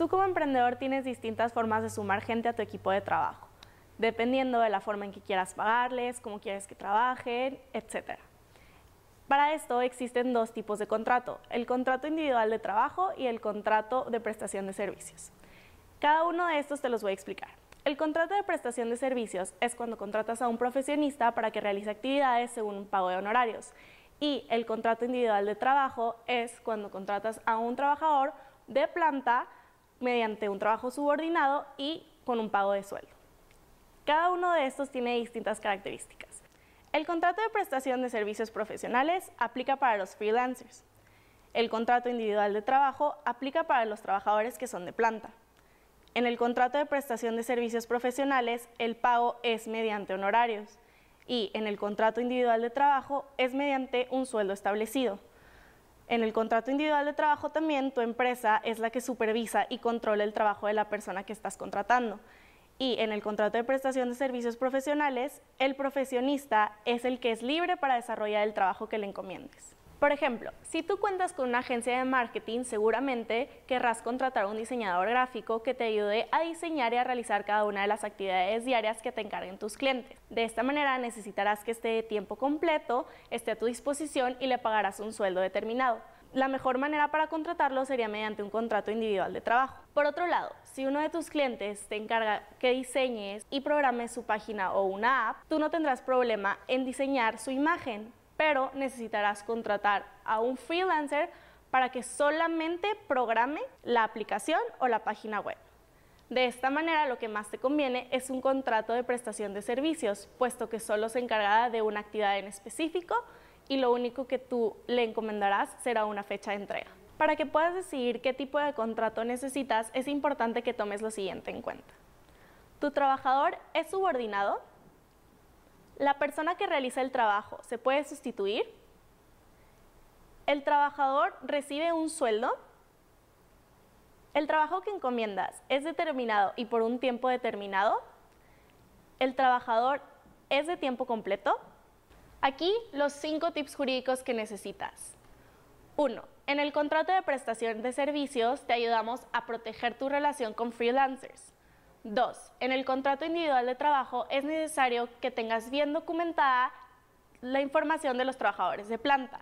Tú como emprendedor tienes distintas formas de sumar gente a tu equipo de trabajo, dependiendo de la forma en que quieras pagarles, cómo quieres que trabajen, etc. Para esto existen dos tipos de contrato, el contrato individual de trabajo y el contrato de prestación de servicios. Cada uno de estos te los voy a explicar. El contrato de prestación de servicios es cuando contratas a un profesionista para que realice actividades según un pago de honorarios. Y el contrato individual de trabajo es cuando contratas a un trabajador de planta mediante un trabajo subordinado y con un pago de sueldo. Cada uno de estos tiene distintas características. El contrato de prestación de servicios profesionales aplica para los freelancers. El contrato individual de trabajo aplica para los trabajadores que son de planta. En el contrato de prestación de servicios profesionales, el pago es mediante honorarios y en el contrato individual de trabajo es mediante un sueldo establecido. En el contrato individual de trabajo también tu empresa es la que supervisa y controla el trabajo de la persona que estás contratando. Y en el contrato de prestación de servicios profesionales, el profesionista es el que es libre para desarrollar el trabajo que le encomiendes. Por ejemplo, si tú cuentas con una agencia de marketing, seguramente querrás contratar a un diseñador gráfico que te ayude a diseñar y a realizar cada una de las actividades diarias que te encarguen tus clientes. De esta manera necesitarás que esté de tiempo completo, esté a tu disposición y le pagarás un sueldo determinado. La mejor manera para contratarlo sería mediante un contrato individual de trabajo. Por otro lado, si uno de tus clientes te encarga que diseñes y programes su página o una app, tú no tendrás problema en diseñar su imagen, pero necesitarás contratar a un freelancer para que solamente programe la aplicación o la página web. De esta manera lo que más te conviene es un contrato de prestación de servicios, puesto que solo se encargará de una actividad en específico y lo único que tú le encomendarás será una fecha de entrega. Para que puedas decidir qué tipo de contrato necesitas, es importante que tomes lo siguiente en cuenta. Tu trabajador es subordinado, la persona que realiza el trabajo se puede sustituir. El trabajador recibe un sueldo. El trabajo que encomiendas es determinado y por un tiempo determinado. El trabajador es de tiempo completo. Aquí los cinco tips jurídicos que necesitas. 1. En el contrato de prestación de servicios te ayudamos a proteger tu relación con freelancers. 2. en el contrato individual de trabajo es necesario que tengas bien documentada la información de los trabajadores de planta.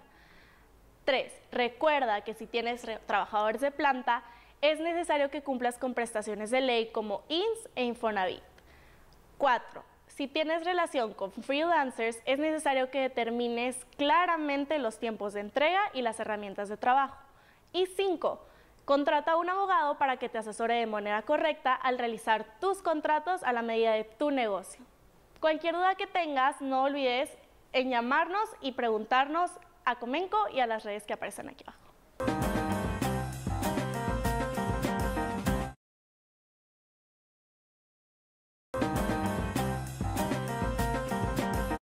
3. recuerda que si tienes trabajadores de planta, es necesario que cumplas con prestaciones de ley como INS e Infonavit. 4. Si tienes relación con freelancers, es necesario que determines claramente los tiempos de entrega y las herramientas de trabajo. Y 5. Contrata a un abogado para que te asesore de manera correcta al realizar tus contratos a la medida de tu negocio. Cualquier duda que tengas, no olvides en llamarnos y preguntarnos a Comenco y a las redes que aparecen aquí abajo.